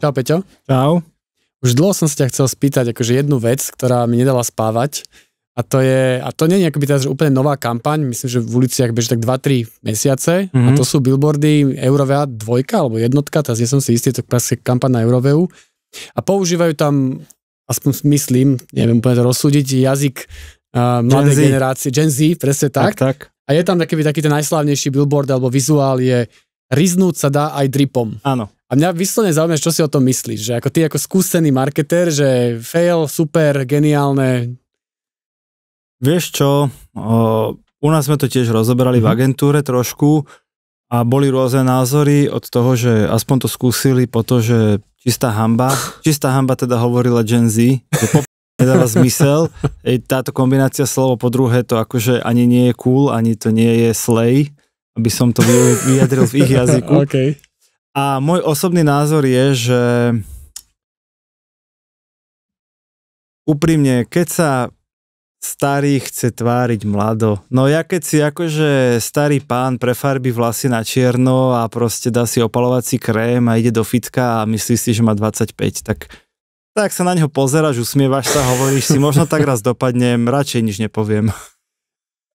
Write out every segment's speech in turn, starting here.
Čau, Peťo. Čau. Už dlho som sa ťa chcel spýtať akože jednu vec, ktorá mi nedala spávať. A to je, a to nie je akoby teraz, že úplne nová kampaň, myslím, že v uliciach beží tak 2-3 mesiace mm-hmm. a mhm. to sú billboardy Eurovea dvojka alebo jednotka, teraz nie som si istý, to je kampaň na Euroveu. A používajú tam, aspoň myslím, neviem úplne to rozsúdiť, jazyk uh, mladej Gen generácie, Gen Z, presne tak. tak, tak. A je tam taký, taký ten najslávnejší billboard alebo vizuál je riznúť sa dá aj dripom. Áno. A mňa vyslovne zaujíma, čo si o tom myslíš, že ako ty ako skúsený marketér, že fail, super, geniálne. Vieš čo, u nás sme to tiež rozoberali mm-hmm. v mhm. agentúre trošku a boli rôzne názory od toho, že aspoň to skúsili pretože čistá hamba, čistá hamba teda hovorila Gen Z, že po nedáva zmysel. Ej, táto kombinácia slovo po druhé to akože ani nie je cool, ani to nie je slej, aby som to vyjadril v ich jazyku. Okay. A môj osobný názor je, že úprimne, keď sa starý chce tváriť mlado. No ja keď si akože starý pán prefarbí vlasy na čierno a proste dá si opalovací krém a ide do fitka a myslí si, že má 25, tak, tak sa na neho pozeráš, usmievaš sa, hovoríš si, možno tak raz dopadnem, radšej nič nepoviem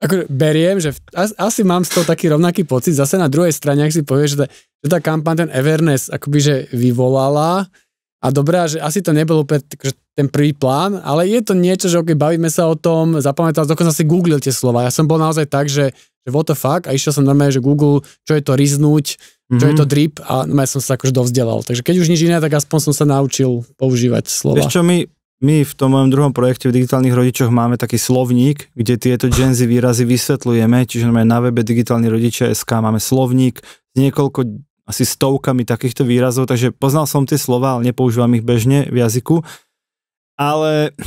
akože beriem, že v, as, asi mám z toho taký rovnaký pocit, zase na druhej strane, ak si povieš, že, tá, že tá kampaň ten Everness akoby, že vyvolala a dobrá, že asi to nebol úplne že ten prvý plán, ale je to niečo, že okay, bavíme sa o tom, zapamätal, dokonca si googlil tie slova. Ja som bol naozaj tak, že, že what the fuck a išiel som normálne, že Google, čo je to riznúť, Mm-hmm. Čo je to mhm. drip a normálne som sa akože dovzdelal. Takže keď už nič iné, tak aspoň som sa naučil používať slova. Ešte čo, my my v tom mojom druhom projekte v digitálnych rodičoch máme taký slovník, kde tieto Gen Z výrazy vysvetlujeme. čiže máme na webe digitálny rodičia SK, máme slovník s niekoľko asi stovkami takýchto výrazov, takže poznal som tie slova, ale nepoužívam ich bežne v jazyku. Ale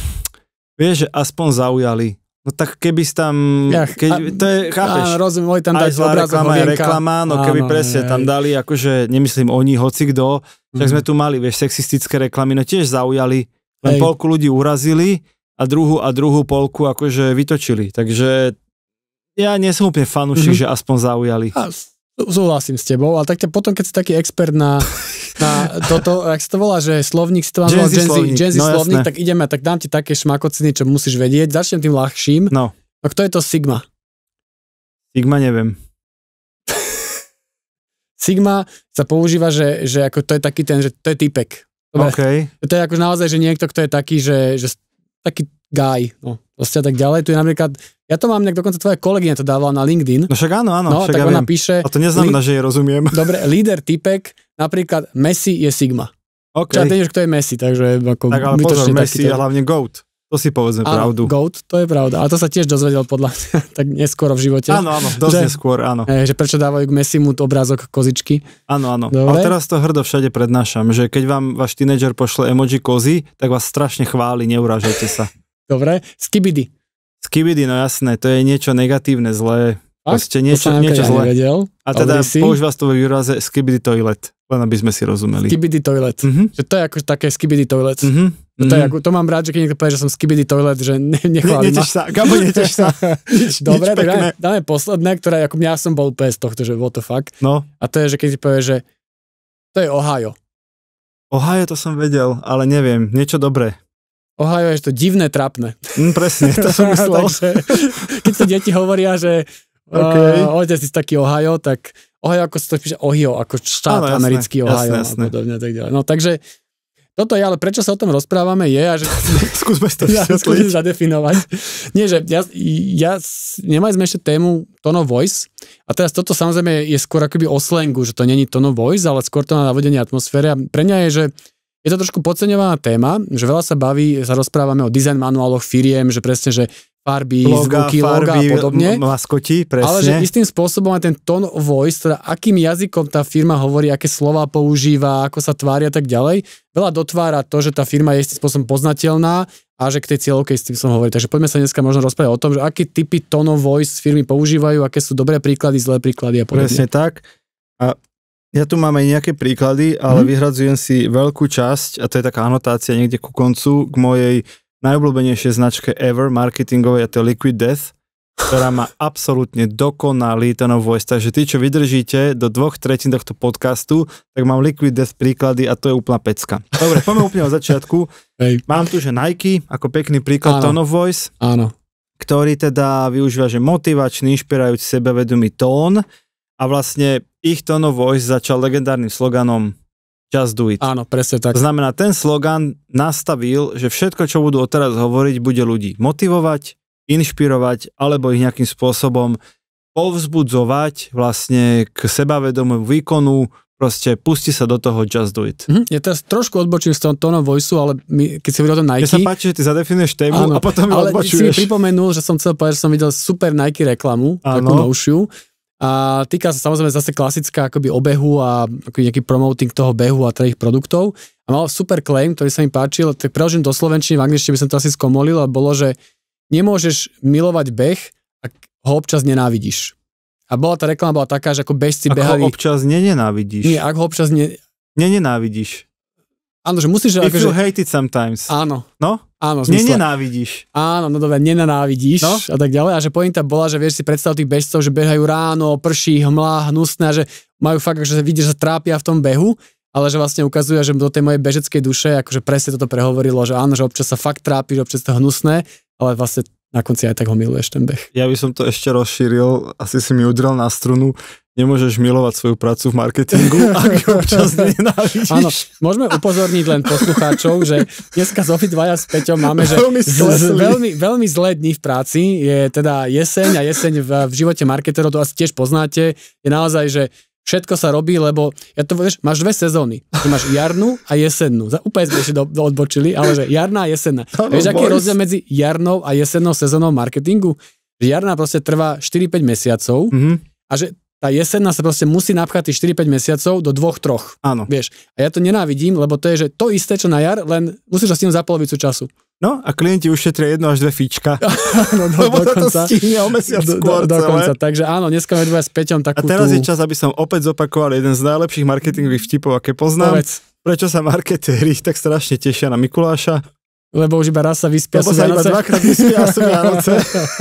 vieš, že aspoň zaujali. No tak keby si tam... Ja, keď, a, to je, chápeš? Áno, rozumiem, tam aj zlá reklama je reklama, no áno, keby presne je, tam dali, akože nemyslím oni, hoci kto, mm. tak sme mhm. tu mali, vieš, sexistické reklamy, no tiež zaujali len Hej. polku ľudí urazili a druhú a druhú polku akože vytočili. Takže ja nie som úplne fanúšik, mm-hmm. že aspoň zaujali. A súhlasím s tebou, ale tak te, potom, keď si taký expert na, na toto, ak sa to volá, že slovník, si to mám slovník, no, slovník jasné. tak ideme, tak dám ti také šmakociny, čo musíš vedieť. Začnem tým ľahším. No. A no, kto je to Sigma? Sigma neviem. Sigma sa používa, že, že ako to je taký ten, že to je typek. Okay. To je akože naozaj, že niekto, kto je taký, že, že taký guy, no, proste tak ďalej. Tu je napríklad, ja to mám, nejak dokonca tvoja kolegyňa to dávala na LinkedIn. No však áno, áno. No, však tak ja ona viem. píše. A to neznamená, li- že jej rozumiem. Dobre, líder typek, napríklad Messi je Sigma. Okay. Čo ja kto je Messi, takže ako... Tak ale pozor, Messi je hlavne GOAT. To si povedzme áno, pravdu. Goat, to je pravda. A to sa tiež dozvedel podľa mňa, tak neskôr v živote. Áno, áno, dosť že, neskôr, áno. E, že prečo dávajú k Messimu obrázok kozičky. Áno, áno. Dobre. A teraz to hrdo všade prednášam, že keď vám váš tínedžer pošle emoji kozy, tak vás strašne chváli, neurážajte sa. Dobre, skibidy. Skibidy, no jasné, to je niečo negatívne, zlé. Proste niečo, to niečo zlé. Nevedel, a teda používa to v výraze skibidy toilet, len aby sme si rozumeli. Skibidy toilet. Mm-hmm. Že to je ako také skibidy toilet. Mm-hmm. Mm. To, je, to mám rád, že keď niekto povie, že som skibidi toilet, že ne, nechválim. Ne, sa, kamo, sa. nič, Dobre, nič tak dáme, dáme posledné, ktoré ako ja som bol úplne z tohto, že what the fuck. No. A to je, že keď ti povie, že to je Ohio. Ohio to som vedel, ale neviem, niečo dobré. Ohio je to divné, trapné. Mm, presne, to som myslel. Takže, keď sa deti hovoria, že okay. uh, otec si taký Ohio, tak Ohio ako sa to píše Ohio, ako štát Áno, jasné, americký Ohio jasné, jasné. a podobne tak ďalej. No takže toto je, ale prečo sa o tom rozprávame je a že... Skúsme to ja, zadefinovať. Nie, že ja, ja, nemali sme ešte tému tono voice a teraz toto samozrejme je skôr akoby o slangu, že to není tono voice, ale skôr to na navodenie atmosféry a pre mňa je, že je to trošku podceňovaná téma, že veľa sa baví, sa rozprávame o design manuáloch firiem, že presne, že farby, loga, zvuky, farby, a podobne. Maskoti, presne. Ale že istým spôsobom aj ten of voice, teda akým jazykom tá firma hovorí, aké slova používa, ako sa tvári a tak ďalej, veľa dotvára to, že tá firma je istým spôsobom poznateľná a že k tej cieľovke s tým som hovoril. Takže poďme sa dneska možno rozprávať o tom, že aké typy of voice firmy používajú, aké sú dobré príklady, zlé príklady a podobne. Presne tak. A ja tu mám aj nejaké príklady, ale hmm. vyhradzujem si veľkú časť, a to je taká anotácia niekde ku koncu, k mojej najobľúbenejšej značke ever marketingovej a to je Liquid Death, ktorá má absolútne dokonalý ten voice, takže tí, čo vydržíte do dvoch tretín tohto podcastu, tak mám Liquid Death príklady a to je úplná pecka. Dobre, poďme úplne od začiatku. Hej. Mám tu, že Nike, ako pekný príklad Áno. tone of voice, Áno. ktorý teda využíva, že motivačný, inšpirajúci sebevedomý tón a vlastne ich tone of voice začal legendárnym sloganom Just do it. Áno, presne tak. Znamená, ten slogan nastavil, že všetko, čo budú odteraz hovoriť, bude ľudí motivovať, inšpirovať, alebo ich nejakým spôsobom povzbudzovať vlastne k sebavedomu výkonu, proste pusti sa do toho, just do it. Mm-hmm. Ja teraz trošku odbočím z toho tónom voiceu, ale my, keď si videl to Nike... Ja sa páči, že ty zadefinuješ tému áno, a potom ale odbočuješ. si mi pripomenul, že som chcel povedať, že som videl super Nike reklamu, áno. takú novšiu, a týka sa samozrejme zase klasická akoby obehu a akoby nejaký promoting toho behu a tých produktov. A mal super claim, ktorý sa mi páčil, tak preložím do slovenčiny, v angličtine by som to asi skomolil, a bolo, že nemôžeš milovať beh, ak ho občas nenávidíš. A bola tá reklama bola taká, že ako bežci ak behali... Ak ho občas nenenávidíš. Nie, ak ho občas ne... Nenenávidíš. Áno, že musíš... If ako, you že... Akože- hate it sometimes. Áno. No? Áno, zmysle. Nenenávidíš. Áno, no dobre, nenenávidíš no? a tak ďalej. A že pointa bola, že vieš si predstav tých bežcov, že behajú ráno, prší, hmla, hnusné a že majú fakt, že akože vidíš, že trápia v tom behu, ale že vlastne ukazuje, že do tej mojej bežeckej duše akože presne toto prehovorilo, že áno, že občas sa fakt trápi, že občas to hnusné, ale vlastne na konci aj tak ho miluješ ten beh. Ja by som to ešte rozšíril, asi si mi udrel na strunu, nemôžeš milovať svoju prácu v marketingu, ak ju občas nenávidíš. Áno, môžeme upozorniť len poslucháčov, že dneska z obidvaja s Peťom máme, že veľmi, z, z, veľmi, veľmi zlé dni v práci, je teda jeseň a jeseň v, v živote marketerov, to asi tiež poznáte, je naozaj, že všetko sa robí, lebo ja to vieš, máš dve sezóny. Ty máš jarnú a jesennú. Za, úplne sme si do, odbočili, ale že jarná a jesenná. Ano, vieš, aký je rozdiel medzi jarnou a jesennou sezónou marketingu? Že jarná proste trvá 4-5 mesiacov mm-hmm. a že tá jesenná sa proste musí napchať tých 4-5 mesiacov do 2 troch. Áno. Vieš, a ja to nenávidím, lebo to je, že to isté, čo na jar, len musíš s tým za polovicu času. No a klienti ušetria jedno až dve fíčka. no, no, Lebo dokonca, to stihne o mesiac do, skôr do, dokonca. Takže áno, dneska máme s Peťom takú A teraz tú... je čas, aby som opäť zopakoval jeden z najlepších marketingových vtipov, aké poznám. Povedz. Prečo sa marketéri tak strašne tešia na Mikuláša? Lebo už iba raz sa vyspia Lebo sa iba dvakrát vyspia sú Vianoce.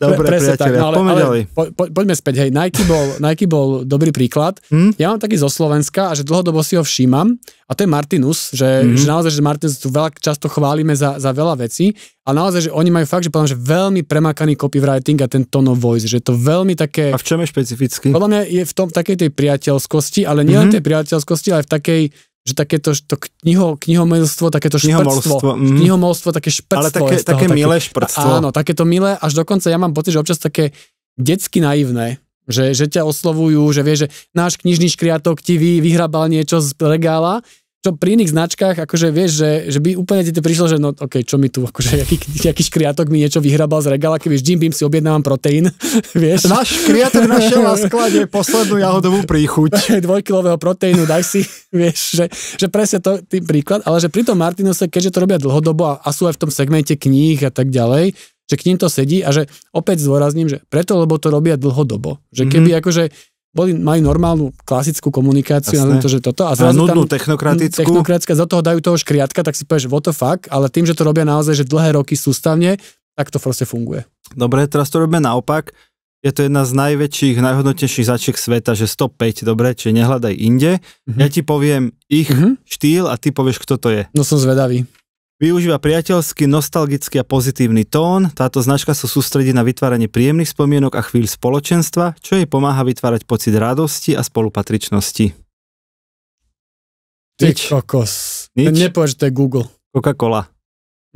Dobre, Pre, presne tak, no, ale, poďme ale, Po, po, poďme späť, hej, Nike bol, Nike bol dobrý príklad. Hmm? Ja mám taký zo Slovenska a že dlhodobo si ho všímam a to je Martinus, že, mm-hmm. že naozaj, že Martinus tu veľa, často chválime za, za veľa vecí a naozaj, že oni majú fakt, že povedám, že veľmi premakaný copywriting a ten tone of voice, že to veľmi také... A v čom je špecificky? Podľa mňa je v tom takej tej priateľskosti, ale nielen mm-hmm. tej priateľskosti, ale aj v takej že takéto to kniho, knihomilstvo, takéto šprctvo. mm. Mhm. knihomolstvo, také šprctvo. Ale také, toho, také milé šprctvo. Áno, takéto milé, až dokonca ja mám pocit, že občas také detsky naivné, že, že ťa oslovujú, že vie, že náš knižný škriatok ti vy, vyhrabal niečo z regála čo pri iných značkách, akože vieš, že, že by úplne ti to prišlo, že no ok, čo mi tu, akože jaký, jaký škriatok mi niečo vyhrabal z regála, keď Jim Beam si objednávam proteín, vieš. Náš škriatok našiel na sklade poslednú jahodovú príchuť. Dvojkilového proteínu, daj si, vieš, že, že presne to tý príklad, ale že pri tom Martinuse, keďže to robia dlhodobo a, a sú aj v tom segmente kníh a tak ďalej, že k ním to sedí a že opäť zdôrazním, že preto, lebo to robia dlhodobo. Že mhm. keby mm-hmm. akože boli, mali normálnu klasickú komunikáciu na to, že toto a zrazu a nudnú, tam, technokratickú. technokratická, za toho dajú toho škriatka, tak si povieš, what the fuck, ale tým, že to robia naozaj, že dlhé roky sústavne, tak to proste funguje. Dobre, teraz to robíme naopak. Je to jedna z najväčších, najhodnotnejších začiek sveta, že 105, dobre, čiže nehľadaj inde. Uh-huh. Ja ti poviem ich uh-huh. štýl a ty povieš, kto to je. No som zvedavý. Využíva priateľský, nostalgický a pozitívny tón, táto značka sa sústredí na vytváranie príjemných spomienok a chvíľ spoločenstva, čo jej pomáha vytvárať pocit radosti a spolupatričnosti. Nič. kokos. Nič? to je Google. Coca-Cola.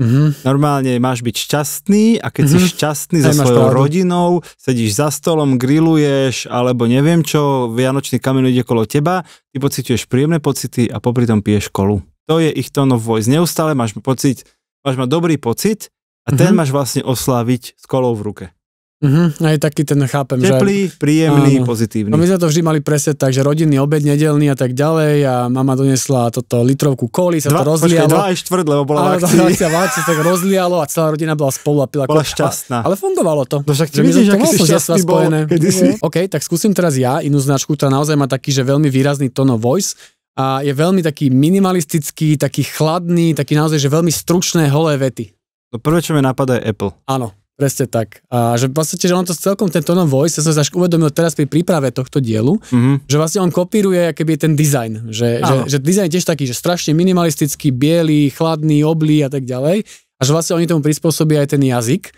Mm-hmm. Normálne máš byť šťastný a keď mm-hmm. si mhm. šťastný so svojou pravdu. rodinou, sedíš za stolom, grilluješ alebo neviem čo, vianočný kamen ide kolo teba, ty pociťuješ príjemné pocity a popri tom piješ kolu. To je ich tone of voice. Neustále máš pocit, máš mať dobrý pocit a mm-hmm. ten mhm. máš vlastne osláviť s kolou v ruke. Mm-hmm, aj taký ten chápem. Teplý, že... Teplý, príjemný, áno. pozitívny. No my sme to vždy mali presne tak, že rodinný obed, nedelný a tak ďalej a mama donesla toto litrovku koli, sa dva, to rozlialo. Počkej, dva štvrt, lebo bola áno, v akcia. akcia, sa tak rozlialo a celá rodina bola spolu a pila Bola šťastná. A, ale fungovalo to. No však ty vidíš, aký si šťastný bol, kedy Si... OK, tak skúsim teraz ja inú značku, ktorá naozaj má taký, že veľmi výrazný tono voice a je veľmi taký minimalistický, taký chladný, taký naozaj, že veľmi stručné, holé vety. To no prvé, čo mi napadá, je Apple. Áno, presne tak. A že vlastne, že on to celkom ten tónom voice, ja som sa až uvedomil teraz pri príprave tohto dielu, mm-hmm. že vlastne on kopíruje keby ten dizajn. Že, že, že dizajn je tiež taký, že strašne minimalistický, biely, chladný, oblí a tak ďalej. A že vlastne oni tomu prispôsobia aj ten jazyk.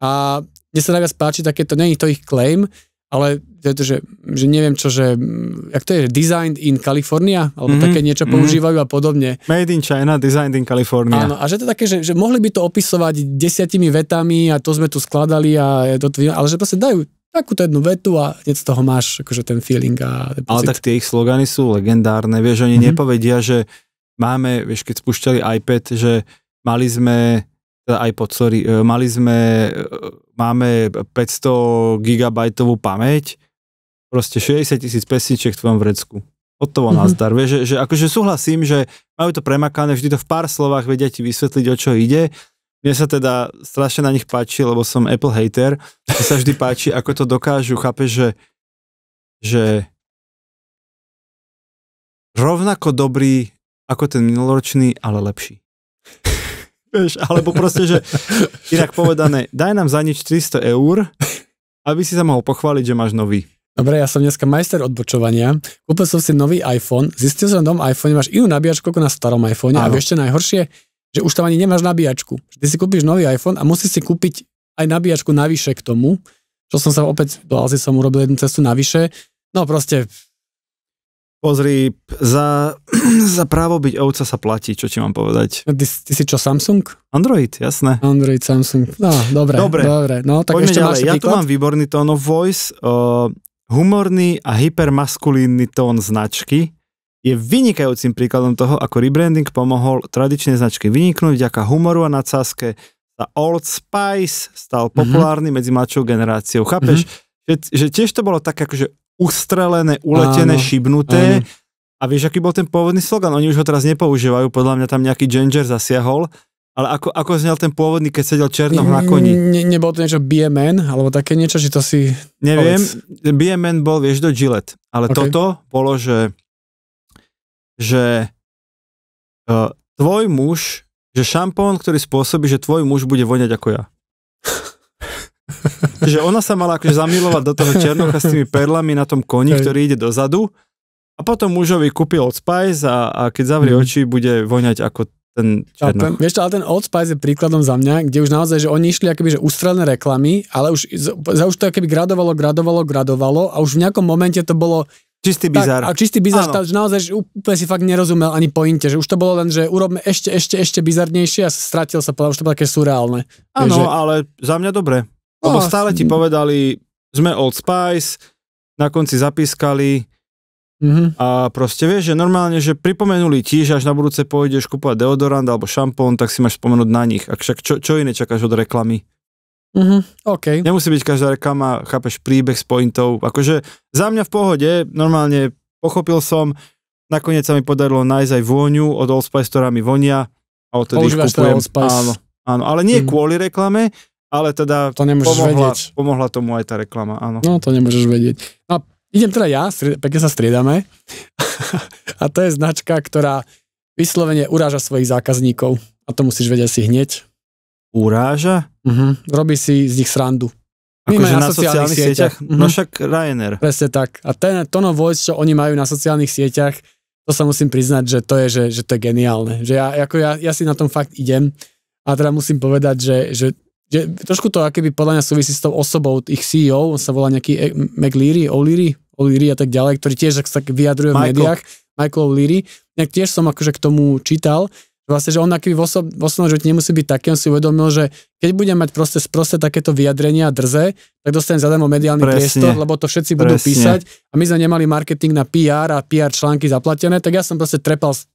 A mne sa najviac páči takéto, není to ich claim, ale že, že neviem čo, že mm, jak to je, designed in California, alebo mm-hmm. také niečo mhm. používajú mm-hmm. a podobne. Made in China, designed in California. Áno, a že to také, že, že mohli by to opisovať desiatimi vetami a to sme tu skladali a to, ale že proste dajú takúto jednu vetu a hneď z toho máš akože ten feeling a ten Ale tak tie ich slogany sú legendárne, vieš, oni mm-hmm. nepovedia, že máme, vieš, keď spúšťali iPad, že mali sme iPod, e, sorry, e, mali sme, e, máme 500 gigabajtovú pamäť, proste 60 tisíc pesničiek v tvojom vrecku. toho mm-hmm. nazdar, vieš, že, že akože súhlasím, že majú to premakané, vždy to v pár slovách vedia ti vysvetliť, o čo ide. Mne sa teda strašne na nich páči, lebo som Apple hater, mne sa vždy páči, ako to dokážu, chápeš, že, že rovnako dobrý ako ten minuloročný, ale lepší. Vieš, alebo proste, že inak povedané, daj nám za nič 300 eur, aby si sa mohol pochváliť, že máš nový. Dobre, ja som dneska majster odbočovania. Kúpil som si nový iPhone, zistil som, že na tom iPhone máš inú nabíjačku ako na starom iPhone a ešte najhoršie, že už tam ani nemáš nabíjačku. Ty si kúpiš nový iPhone a musíš si kúpiť aj nabíjačku navyše k tomu, čo som sa opäť, do Alzy som urobil jednu cestu navyše. No proste, Pozri, za, za právo byť ovca sa platí, čo ti mám povedať. Ty, ty si čo, Samsung? Android, jasné. Android, Samsung, no dobre, dobre. dobre. No, tak Poďme ešte ďalej, ja tu mám výborný tón of voice, uh, humorný a hypermaskulínny tón značky je vynikajúcim príkladom toho, ako rebranding pomohol tradičnej značky vyniknúť vďaka humoru a nadsázke. Tá Old Spice stal mhm. populárny mm-hmm. medzi mladšou generáciou, chápeš? Mm-hmm že, že tiež to bolo tak akože ustrelené, uletené, áno, šibnuté. Áno. A vieš, aký bol ten pôvodný slogan? Oni už ho teraz nepoužívajú, podľa mňa tam nejaký Ginger zasiahol. Ale ako, ako znel ten pôvodný, keď sedel Černov na koni? Ne, nebolo to niečo BMN, alebo také niečo, že to si... Neviem, povedz. BMN bol, vieš, do Gillette. Ale okay. toto bolo, že, že uh, tvoj muž, že šampón, ktorý spôsobí, že tvoj muž bude voňať ako ja. Že akože ona sa mala akože zamilovať do toho Černocha s tými perlami na tom koni, Hej. ktorý ide dozadu a potom mužovi kúpil od Spice a, a keď zavrie mm. oči, bude voňať ako ten Černoch. Ten, vieš čo, ale ten Old Spice je príkladom za mňa, kde už naozaj, že oni išli akoby, že ústredné reklamy, ale už, za už to akoby gradovalo, gradovalo, gradovalo a už v nejakom momente to bolo Čistý bizar. Tak, a čistý bizar, tá, že naozaj že úplne si fakt nerozumel ani pointe, že už to bolo len, že urobme ešte, ešte, ešte bizarnejšie a stratil sa, povedal, už to bolo také surreálne. Áno, ale za mňa dobre. Lebo no, stále ti povedali, sme Old Spice, na konci zapískali mm-hmm. a proste vieš, že normálne, že pripomenuli ti, že až na budúce pôjdeš kúpať deodorant alebo šampón, tak si máš spomenúť na nich. A však čo, čo iné čakáš od reklamy? Mm-hmm, okay. Nemusí byť každá reklama, chápeš, príbeh s pointov. Akože za mňa v pohode, normálne pochopil som, nakoniec sa mi podarilo nájsť aj vôňu od Old Spice, ktorá mi vonia a odtedy ich kupujem. Teda Áno, áno, ale nie mm. kvôli reklame, ale teda to nemôžeš pomohla, vedieť. pomohla tomu aj tá reklama, áno. No, to nemôžeš vedieť. A no, idem teda ja, pekne sa striedame. a to je značka, ktorá vyslovene uráža svojich zákazníkov. A to musíš vedieť si hneď. Uráža? Uh-huh. Robí si z nich srandu. Akože na, na sociálnych, sociálnych sieťach? sieťach? Uh-huh. No mhm. však Ryanair. Presne tak. A ten tono voice, čo oni majú na sociálnych sieťach, to sa musím priznať, že to je, že, že to je geniálne. Že ja, ako ja, ja si na tom fakt idem a teda musím povedať, že, že že trošku to akéby podľa mňa súvisí s tou osobou ich CEO, on sa volá nejaký e- McLeary, O'Leary, O'Leary a tak ďalej, ktorý tiež sa vyjadruje Michael. v médiách, Michael O'Leary, nejak tiež som akože k tomu čítal, vlastne, že on aký v, osob, v osobnom živote nemusí byť taký, on si uvedomil, že keď budem mať proste sprosté takéto vyjadrenia a drze, tak dostanem zadarmo mediálny Presne. priestor, lebo to všetci Presne. budú písať a my sme nemali marketing na PR a PR články zaplatené, tak ja som proste trepal z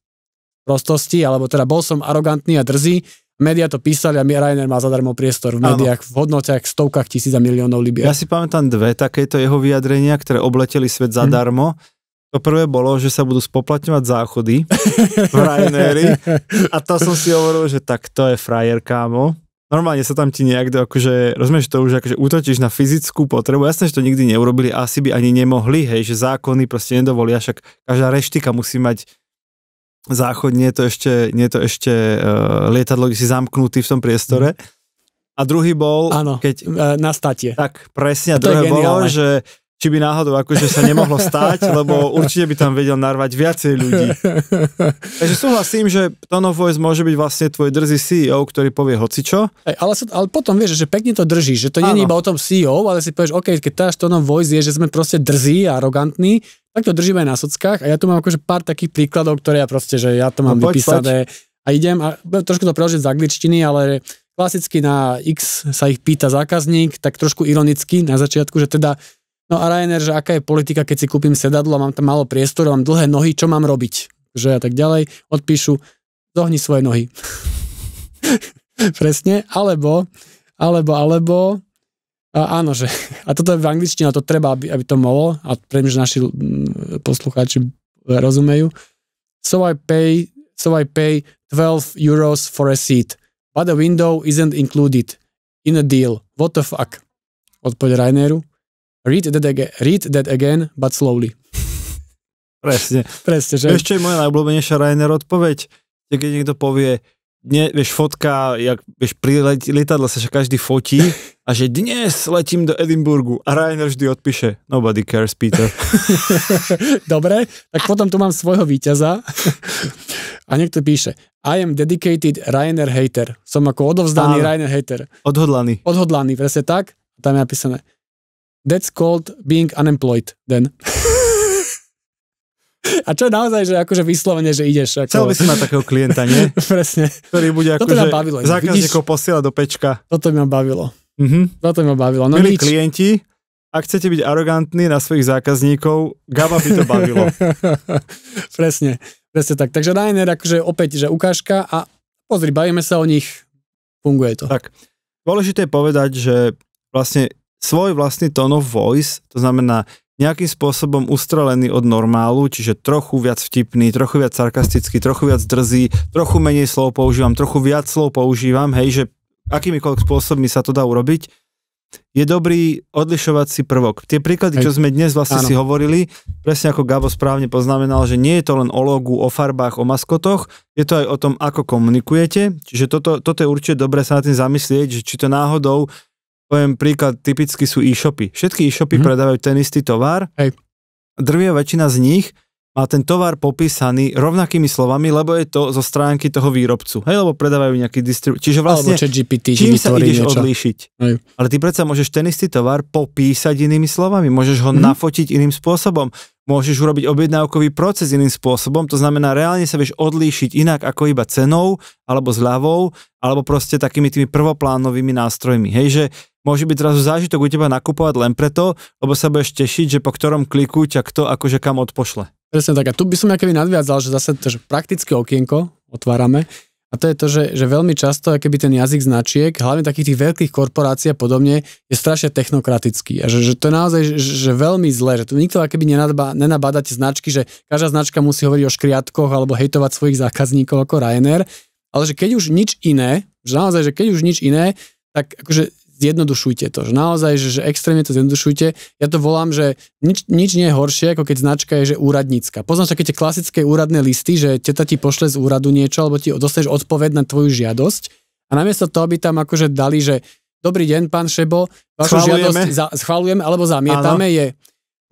prostosti, alebo teda bol som arogantný a drzý, Media to písali a Rainer má zadarmo priestor v médiách, v hodnotách stovkách tisíc a miliónov libier. Ja si pamätám dve takéto jeho vyjadrenia, ktoré obleteli svet mhm. zadarmo. Mm. To prvé bolo, že sa budú spoplatňovať záchody v Ryanairy a to som si hovoril, že tak to je frajer, kámo. Normálne sa tam ti nejak, akože, rozumieš to už, akože útočíš na fyzickú potrebu. Jasné, že to nikdy neurobili, asi by ani nemohli, hej, že zákony proste nedovolia, však každá reštika musí mať záchod, nie je to ešte, nie je to ešte uh, lietadlo, kde si zamknutý v tom priestore. Mhm. A druhý bol, Áno, keď... E, na statie. Tak, presne. A druhé bolo, že či by náhodou akože sa nemohlo stať, lebo určite by tam vedel narvať viacej ľudí. Takže súhlasím, že tone of voice môže byť vlastne tvoj drzý CEO, ktorý povie hocičo. Ej, ale, sa, ale potom vieš, že pekne to drží, že to nie je iba o tom CEO, ale si povieš, OK, keď táš tone of voice je, že sme proste drzí a arogantní, tak to držíme aj na sockách a ja tu mám akože pár takých príkladov, ktoré ja proste, že ja to mám no, vypísané a idem a trošku to preložiť z angličtiny, ale klasicky na X sa ich pýta zákazník, tak trošku ironicky na začiatku, že teda No a Ryanair, že aká je politika, keď si kúpim sedadlo, mám tam málo priestoru, mám dlhé nohy, čo mám robiť? Že a tak ďalej, odpíšu, zohni svoje nohy. Presne, alebo, alebo, alebo, a áno, že, a toto je v angličtine, to treba, aby, aby to mohlo, a prejme, že naši mm, poslucháči rozumejú. So I pay, so I pay 12 euros for a seat, but a window isn't included in a deal. What the fuck? Odpoď Raineru. Read that, again, read that again, but slowly. Presne. Presne, že? Ešte je moja najobľúbenejšia Rainer odpoveď, keď niekto povie, nie, vieš, fotka, jak, vieš, pri let, lietadle sa každý fotí a že dnes letím do Edimburgu a Rainer vždy odpíše Nobody cares, Peter. Dobre, tak potom tu mám svojho víťaza a niekto píše I am dedicated Rainer hater. Som ako odovzdaný Rainer hater. Odhodlaný. Odhodlaný, presne tak. Tam je napísané That's called being unemployed, then. A čo je naozaj, že akože vyslovene, že ideš. Ako... Chcel by si mať takého klienta, nie? Presne. Ktorý bude akože zákazníkov posiela do pečka. Toto ma bavilo. Mm-hmm. Toto ma bavilo. No Milí nič. klienti, ak chcete byť arogantní na svojich zákazníkov, Gaba by to bavilo. presne, presne tak. Takže Ryanair akože opäť, že ukážka a pozri, bavíme sa o nich, funguje to. Tak, dôležité je povedať, že vlastne svoj vlastný tone of voice, to znamená nejakým spôsobom ustrelený od normálu, čiže trochu viac vtipný, trochu viac sarkastický, trochu viac drzý, trochu menej slov používam, trochu viac slov používam, hej, že akýmikoľvek spôsobmi sa to dá urobiť, je dobrý odlišovací prvok. Tie príklady, čo sme dnes vlastne Áno. si hovorili, presne ako Gabo správne poznamenal, že nie je to len o logu, o farbách, o maskotoch, je to aj o tom, ako komunikujete. Čiže toto, toto je určite dobre sa na tým zamyslieť, že či to náhodou Poviem príklad, typicky sú e-shopy. Všetky e-shopy mm-hmm. predávajú ten istý tovar. Hej. Drvia väčšina z nich má ten tovar popísaný rovnakými slovami, lebo je to zo stránky toho výrobcu. Hej, lebo predávajú nejaký distribútor. Čiže vlastne, Alebo GPT, čím sa ideš niečo. odlíšiť? Hej. Ale ty predsa môžeš ten istý tovar popísať inými slovami, môžeš ho mm. nafotiť iným spôsobom, môžeš urobiť objednávkový proces iným spôsobom, to znamená, reálne sa vieš odlíšiť inak ako iba cenou, alebo zľavou, alebo proste takými tými prvoplánovými nástrojmi. Hej, že môže byť zrazu zážitok u teba nakupovať len preto, lebo sa budeš tešiť, že po ktorom kliku ťa kto akože kam odpošle. Presne tak. A tu by som nejaký nadviazal, že zase to, že praktické okienko otvárame. A to je to, že, že veľmi často, keby ten jazyk značiek, hlavne takých tých veľkých korporácií a podobne, je strašne technokratický. A že, že to je naozaj že, že veľmi zlé, že tu nikto keby nenadba, nenabáda tie značky, že každá značka musí hovoriť o škriatkoch alebo hejtovať svojich zákazníkov ako Ryanair, ale že keď už nič iné, že naozaj, že keď už nič iné, tak akože zjednodušujte to. Že naozaj, že, že extrémne to zjednodušujte. Ja to volám, že nič, nič nie je horšie, ako keď značka je, že úradnícka. Poznáš také tie klasické úradné listy, že teta ti pošle z úradu niečo, alebo ti dostaneš odpoved na tvoju žiadosť. A namiesto toho by tam akože dali, že dobrý deň, pán Šebo, vašu schvalujeme. žiadosť za, schvalujeme alebo zamietame, ano. je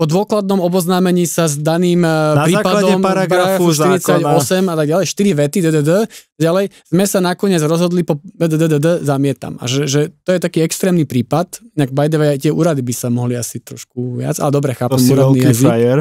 po dôkladnom oboznámení sa s daným e, Na prípadom paragrafu 48 zákona. a tak ďalej, 4 vety, ddd, ďalej, sme sa nakoniec rozhodli po ddd, zamietam. A že, že to je taký extrémny prípad, nejak by the way, tie úrady by sa mohli asi trošku viac, ale dobre, chápem to úradný jazyk. Frajer.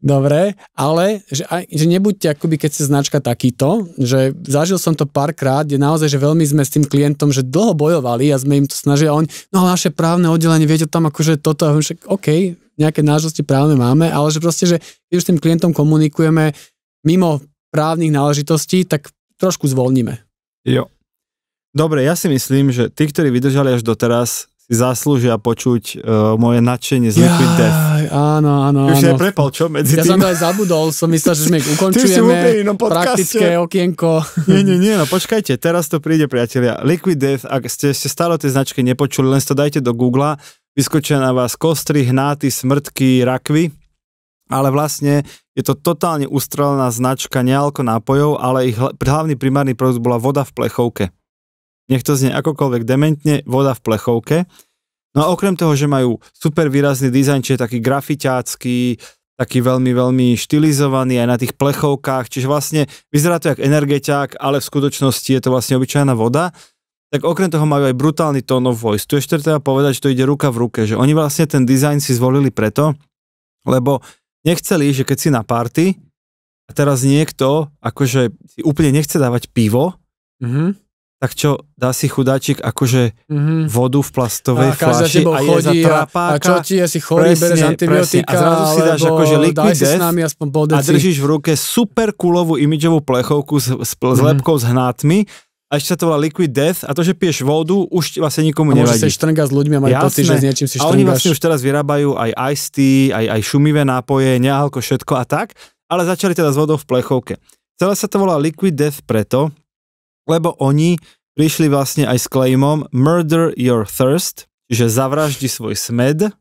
Dobre, ale že, že nebuďte akoby, keď ste značka takýto, že zažil som to párkrát, kde naozaj, že veľmi sme s tým klientom, že dlho bojovali a sme im to snažili a oni, no naše právne oddelenie, viete, tam akože toto, však OK, nejaké náležitosti právne máme, ale že proste, že keď už s tým klientom komunikujeme mimo právnych náležitostí, tak trošku zvolníme. Jo. Dobre, ja si myslím, že tí, ktorí vydržali až doteraz, si zaslúžia počuť uh, moje nadšenie z Liquid ja, Áno, áno, Už áno. prepal, čo medzi ja tým? som to aj zabudol, som myslel, že my ich ukončujeme. praktické okienko. Nie, nie, nie, no počkajte, teraz to príde, priatelia. Liquid Death, ak ste ste stále o tej značke nepočuli, len si to dajte do Google vyskočia na vás kostry, hnáty, smrtky, rakvy, ale vlastne je to totálne ustrelená značka nealko nápojov, ale ich hlavný primárny produkt bola voda v plechovke. Nech to znie akokoľvek dementne, voda v plechovke. No a okrem toho, že majú super výrazný dizajn, čiže taký grafiťácky, taký veľmi, veľmi štilizovaný aj na tých plechovkách, čiže vlastne vyzerá to jak energeťák, ale v skutočnosti je to vlastne obyčajná voda tak okrem toho majú aj brutálny tone of voice. Tu ešte treba povedať, že to ide ruka v ruke, že oni vlastne ten dizajn si zvolili preto, lebo nechceli, že keď si na party a teraz niekto akože si úplne nechce dávať pivo, mm-hmm. tak čo, dá si chudáčik akože mm-hmm. vodu v plastovej a flaši a je za trapáka. A čo ti je, si chorý, presne, bereš antibiotika, presne. a zrazu si dáš akože liquid death nami aspoň a držíš v ruke super kulovú imidžovú plechovku s, s, s mm-hmm. lepkou s hnátmi a ešte sa to volá Liquid Death a to, že piješ vodu, už vlastne nikomu nevadí. A môžeš sa štrngať s ľuďmi a majú pocit, že s niečím si štrngáš. A oni vlastne už teraz vyrábajú aj ice tea, aj, aj šumivé nápoje, nealko, všetko a tak, ale začali teda s vodou v plechovke. Celé sa to volá Liquid Death preto, lebo oni prišli vlastne aj s claimom Murder Your Thirst, čiže zavraždi svoj smed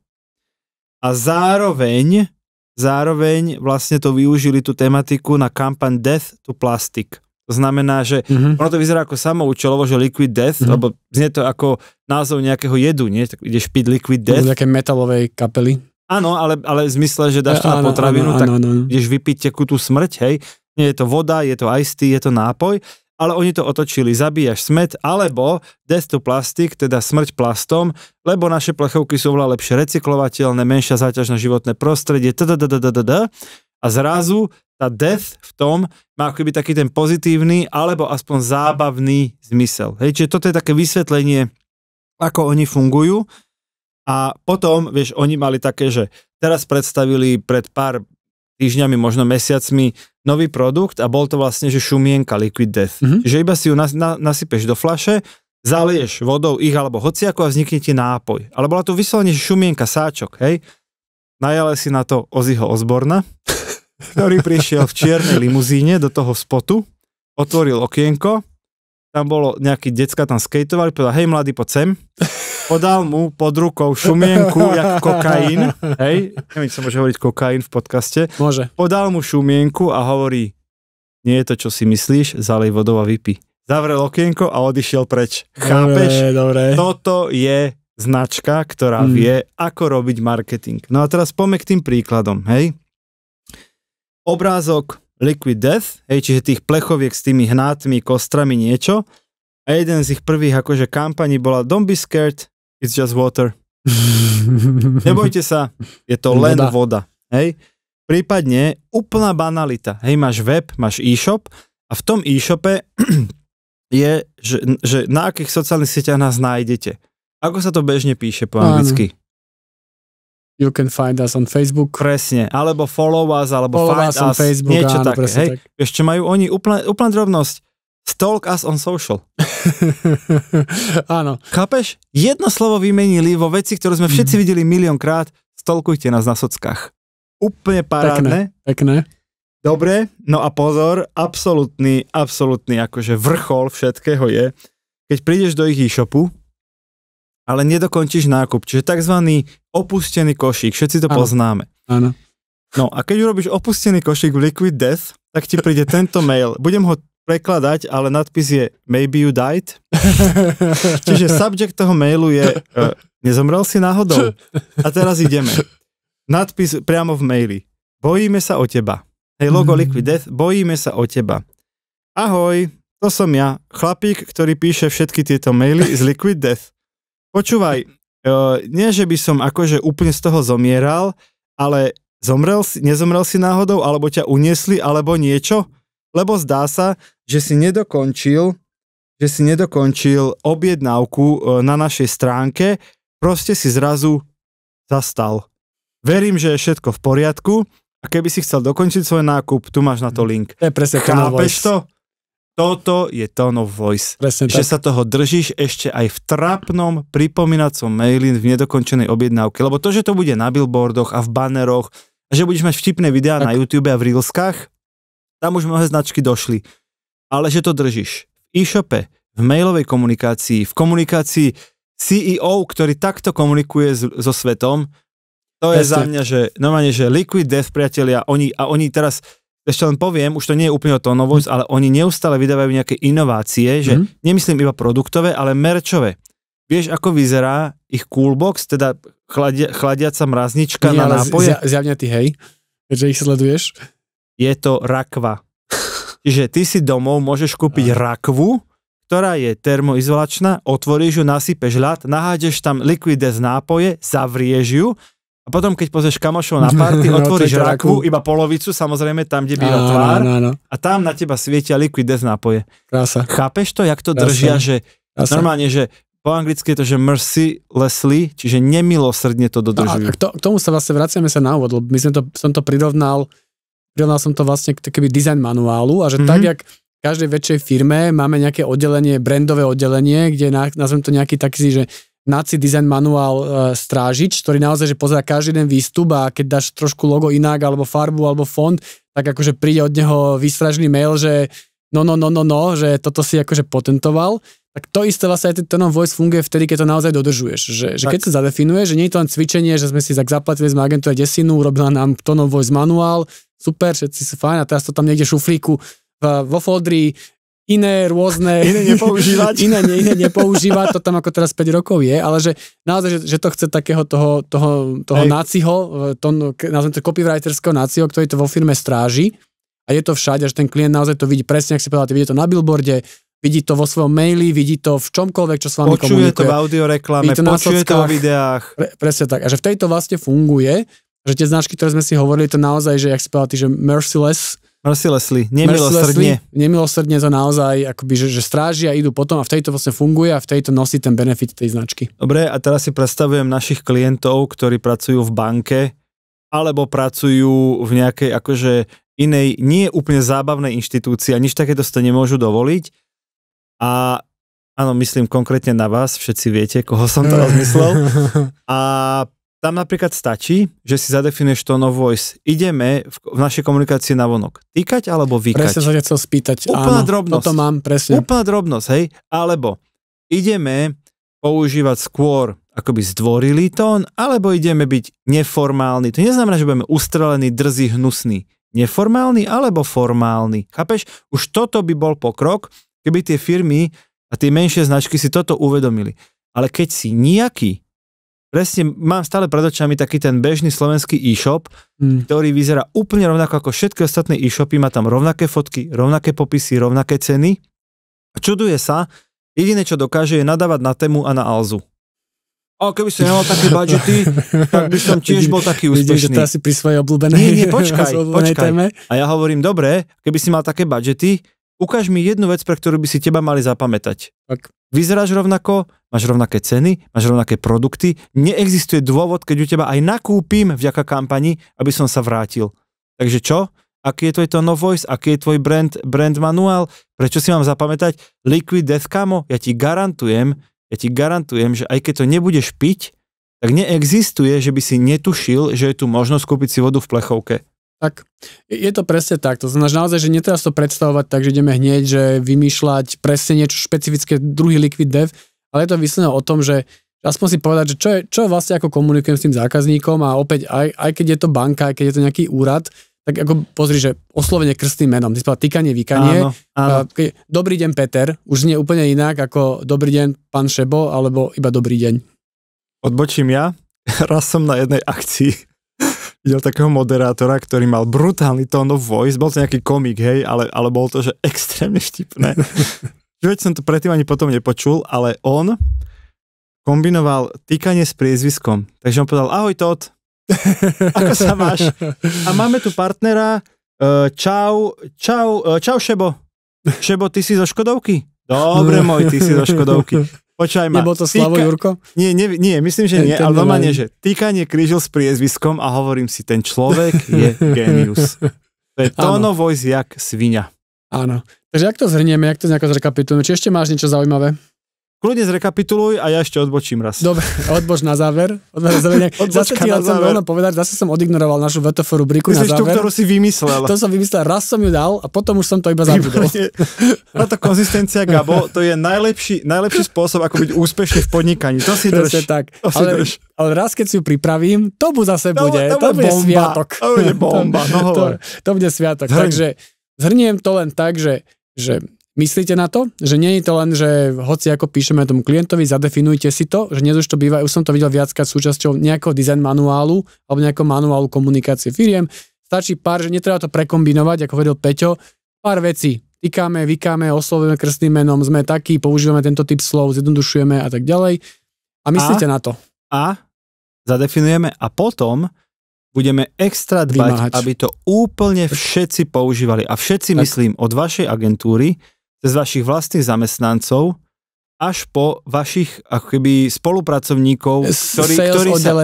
a zároveň zároveň vlastne to využili tú tematiku na kampaň Death to Plastic to znamená, že mm-hmm. ono to vyzerá ako samoučelovo, že liquid death, mm-hmm. lebo znie to ako názov nejakého jedu, nie? Tak ideš piť liquid death. nejaké metalovej kapely. Áno, ale, ale v zmysle, že dáš to e, na potravinu, tak áno, áno. ideš vypiť tekú tú smrť, hej. Nie je to voda, je to ice tea, je to nápoj, ale oni to otočili, zabíjaš smet, alebo death to plastic, teda smrť plastom, lebo naše plechovky sú oveľa lepšie recyklovateľné, menšia záťaž na životné prostredie, A zrazu tá death v tom má ako keby taký ten pozitívny alebo aspoň zábavný zmysel. Hej, čiže toto je také vysvetlenie, ako oni fungujú. A potom, vieš, oni mali také, že teraz predstavili pred pár týždňami, možno mesiacmi nový produkt a bol to vlastne, že šumienka Liquid Death. Mm-hmm. Že iba si ju nas, na, nasypeš do flaše, zaliješ vodou ich alebo hociako a vznikne ti nápoj. Ale bola to vyslovene šumienka sáčok, hej? Najale si na to Oziho Osborna. ktorý prišiel v čiernej limuzíne do toho spotu, otvoril okienko, tam bolo nejaký decka tam skateovali, povedal, hej mladý, poď sem. Podal mu pod rukou šumienku, jak kokain, hej, neviem, sa môže hovoriť kokain v podcaste. Môže. Podal mu šumienku a hovorí, nie je to, čo si myslíš, zalej vodou a vypi. Zavrel okienko a odišiel preč. Dobre, Chápeš? Dobre. Toto je značka, ktorá hmm. vie, ako robiť marketing. No a teraz poďme k tým príkladom, hej obrázok Liquid Death, hej, čiže tých plechoviek s tými hnátmi, kostrami, niečo. A jeden z ich prvých akože kampaní bola Don't be scared, it's just water. Nebojte sa, je to len voda. voda. Hej? Prípadne úplná banalita. Hej, máš web, máš e-shop a v tom e-shope je, že, že na akých sociálnych sieťach nás nájdete. Ako sa to bežne píše po anglicky? You can find us on Facebook. Presne, alebo follow us, alebo follow find us, on us, Facebook, niečo áno, také. Hej, tak. Ešte majú oni úplne, úplne drobnosť. Stalk us on social. áno. Chápeš? Jedno slovo vymenili vo veci, ktorú sme všetci mm. videli miliónkrát. Stalkujte nás na sockách. Úplne parádne. Pekné, pekné. Dobre, no a pozor, absolútny, absolútny akože vrchol všetkého je, keď prídeš do ich e-shopu ale nedokončíš nákup. Čiže tzv. opustený košík, všetci to ano. poznáme. Áno. No a keď urobíš opustený košík v Liquid Death, tak ti príde tento mail. Budem ho prekladať, ale nadpis je Maybe you died. Čiže subject toho mailu je e, Nezomrel si náhodou. A teraz ideme. Nadpis priamo v maili. Bojíme sa o teba. Hej, logo mhm. Liquid Death, bojíme sa o teba. Ahoj, to som ja, chlapík, ktorý píše všetky tieto maily z Liquid Death. Počúvaj, uh, nie že by som akože úplne z toho zomieral, ale zomrel si, nezomrel si náhodou, alebo ťa uniesli, alebo niečo? Lebo zdá sa, že si nedokončil, že si nedokončil objednávku e, na našej stránke, proste si zrazu zastal. Verím, že je všetko v poriadku a keby si chcel dokončiť svoj nákup, tu máš na to mhm. link. To je presne Chápeš to? Toto je tone of voice. Presne že tak. sa toho držíš ešte aj v trápnom pripomínacom mailin v nedokončenej objednávke. Lebo to, že to bude na billboardoch a v baneroch, a že budeš mať vtipné videá tak. na YouTube a v Reelskách, tam už mnohé značky došli. Ale že to držíš v e-shope, v mailovej komunikácii, v komunikácii CEO, ktorý takto komunikuje so svetom, to Presne. je za mňa, že normálne, že liquid death, priatelia, oni, a oni teraz, ešte len poviem, už to nie je úplne to novosť, mm. ale oni neustále vydávajú nejaké inovácie, že mm. nemyslím iba produktové, ale merčové. Vieš, ako vyzerá ich coolbox, teda chladia, chladiaca mraznička nie, na nápoje? Zja, zjavne ty, hej, že ich sleduješ. Je to rakva. Čiže ty si domov môžeš kúpiť rakvu, ktorá je termoizolačná, otvoríš ju, nasypeš ľad, nahádeš tam likvide z nápoje, zavrieš ju a potom, keď pozrieš kamošov na party, no, otvoríš no, rakvu, iba polovicu, samozrejme tam, kde býva áno, tvár. Áno, áno. A tam na teba svietia liquid death nápoje. Krása. Chápeš to, jak to Krása. držia, že Krása. normálne, že po anglicky je to, že mercilessly, čiže nemilosrdne to dodržujú. No a k, to, k tomu sa vlastne vraciame sa na úvod, lebo my sme to, som to prirovnal, prirovnal som to vlastne k keby design manuálu a že mm-hmm. tak, jak v každej väčšej firme máme nejaké oddelenie, brandové oddelenie, kde na nazvem to nejaký taký, že Naci Design manuál e, Strážič, ktorý naozaj, že pozerá každý jeden výstup a keď dáš trošku logo inak, alebo farbu, alebo fond, tak akože príde od neho výstražný mail, že no, no, no, no, no, že toto si akože potentoval. Tak to isté vlastne aj ten tone voice funguje vtedy, keď to naozaj dodržuješ. Že, že keď sa zadefinuje, že nie je to len cvičenie, že sme si tak zaplatili, sme agentúre desinu, urobila nám tono voice manuál, super, všetci sú fajn a teraz to tam niekde šuflíku vo foldri iné rôzne... Iné nepoužívať. iné, iné, iné nepoužívať, to tam ako teraz 5 rokov je, ale že naozaj, že, že to chce takého toho, toho, toho náciho, eh, to, nazvem to copywriterského náciho, ktorý to vo firme stráži a je to všade, že ten klient naozaj to vidí presne, ak si povedal, vidí to na billboarde, vidí to vo svojom maili, vidí to v čomkoľvek, čo s vami počuje komunikuje. Počuje to v audioreklame, to počuje to v videách. Pre, presne tak. A že v tejto vlastne funguje, že tie značky, ktoré sme si hovorili, to naozaj, že jak si povedal, že merciless, Mercilessly, nemilosrdne. nemilosrdne to naozaj, akoby, že, že strážia, idú potom a v tejto vlastne funguje a v tejto nosí ten benefit tej značky. Dobre, a teraz si predstavujem našich klientov, ktorí pracujú v banke alebo pracujú v nejakej akože inej, nie úplne zábavnej inštitúcii a nič takéto ste nemôžu dovoliť. A áno, myslím konkrétne na vás, všetci viete, koho som teraz myslel. A tam napríklad stačí, že si zadefinuješ to no voice. Ideme v, v našej komunikácii na vonok. Týkať alebo vykať. Presne sa chcel spýtať. Úplná Áno, drobnosť. Toto mám, presne. Úplná drobnosť, hej. Alebo ideme používať skôr akoby zdvorilý tón, alebo ideme byť neformálny. To neznamená, že budeme ustrelený, drzý, hnusný. Neformálny alebo formálny. Chápeš? Už toto by bol pokrok, keby tie firmy a tie menšie značky si toto uvedomili. Ale keď si nejaký presne mám stále pred očami taký ten bežný slovenský e-shop, mm. ktorý vyzerá úplne rovnako ako všetky ostatné e-shopy, má tam rovnaké fotky, rovnaké popisy, rovnaké ceny. a Čuduje sa, jediné čo dokáže je nadávať na tému a na Alzu. A keby som nemal také budžety, tak by som tiež bol taký úspešný. Vidím, že to asi pri svojej obľúbenej Nie, nie, počkaj, počkaj. Téme. A ja hovorím, dobre, keby si mal také budžety, ukáž mi jednu vec, pre ktorú by si teba mali zapamätať. Tak. Vyzeráš rovnako, máš rovnaké ceny, máš rovnaké produkty. Neexistuje dôvod, keď u teba aj nakúpim vďaka kampani, aby som sa vrátil. Takže čo? Aký je tvoj to no voice? Aký je tvoj brand, brand manuál? Prečo si mám zapamätať Liquid Death Camo? Ja ti garantujem, ja ti garantujem, že aj keď to nebudeš piť, tak neexistuje, že by si netušil, že je tu možnosť kúpiť si vodu v plechovke. Tak, je to presne tak. To znamená, že naozaj, že netreba to predstavovať tak, že ideme hneď, že vymýšľať presne niečo špecifické, druhý liquid dev, ale je to vyslené o tom, že aspoň si povedať, že čo, je, čo vlastne ako komunikujem s tým zákazníkom a opäť aj, aj keď je to banka, aj keď je to nejaký úrad, tak ako pozri, že oslovene krstným menom, ty týkanie, vykanie. Áno, áno. Keď, dobrý deň Peter, už znie úplne inak ako dobrý deň pán Šebo alebo iba dobrý deň. Odbočím ja, raz som na jednej akcii videl takého moderátora, ktorý mal brutálny tón of voice, bol to nejaký komik, hej, ale, ale bol to, že extrémne vtipné. Veď som to predtým ani potom nepočul, ale on kombinoval týkanie s priezviskom. Takže on povedal, ahoj Todd, ako sa máš? A máme tu partnera, e, čau, čau, e, čau Šebo. Šebo, ty si zo Škodovky? Dobre môj, ty si zo Škodovky. Počkaj ma. Nebol to Slavo týka... Jurko? Nie, nie, nie, myslím, že nie, ten ale normálne, že týkanie krížil s priezviskom a hovorím si, ten človek je genius. To je Tono Voice jak svinia. Áno. Takže ak to zhrnieme, ak to nejako zrekapitujeme, či ešte máš niečo zaujímavé? Kľudne zrekapituluj a ja ešte odbočím raz. Dobre, odboč na záver. Odbož na záver. zase ti chcem Rovno povedať, zase som odignoroval našu VTF rubriku Myslíš na záver. tú, ktorú si vymyslel. to som vymyslel, raz som ju dal a potom už som to iba zabudol. Táto konzistencia, Gabo, to je najlepší, najlepší spôsob, ako byť úspešný v podnikaní. To si drž. tak. To si ale, drž. ale raz, keď si ju pripravím, to bu zase to, bude. To, to bude, bomba. sviatok. To bude bomba, no to, to bude sviatok. Zhrň. Takže zhrniem to len tak, že, že Myslíte na to, že nie je to len, že hoci ako píšeme tomu klientovi, zadefinujte si to, že dnes už to býva, už som to videl viackrát súčasťou nejakého design manuálu alebo nejakého manuálu komunikácie firiem. Stačí pár, že netreba to prekombinovať, ako hovoril Peťo, pár vecí. Tikáme, vykáme, oslovujeme krstným menom, sme takí, používame tento typ slov, zjednodušujeme a tak ďalej. A myslíte a, na to. A zadefinujeme a potom budeme extra dbať, Vymáhať. aby to úplne všetci používali. A všetci tak. myslím od vašej agentúry, cez vašich vlastných zamestnancov až po vašich ako keby, spolupracovníkov, ktorí, ktorí, sa,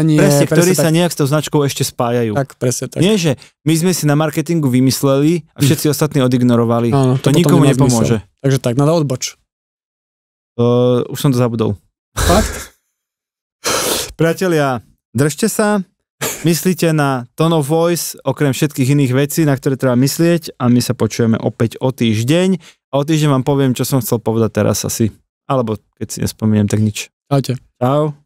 presne, ktorí sa nejak s tou značkou ešte spájajú. Tak, presne tak. Nie, že my sme si na marketingu vymysleli a všetci ostatní odignorovali. Áno, to, to nikomu nepomôže. Zmysel. Takže tak, na odboč. Uh, už som to zabudol. Priatelia, držte sa, myslíte na tone of voice, okrem všetkých iných vecí, na ktoré treba myslieť a my sa počujeme opäť o týždeň a o týždeň vám poviem, čo som chcel povedať teraz asi. Alebo keď si nespomínam, tak nič. Čaute. Čau.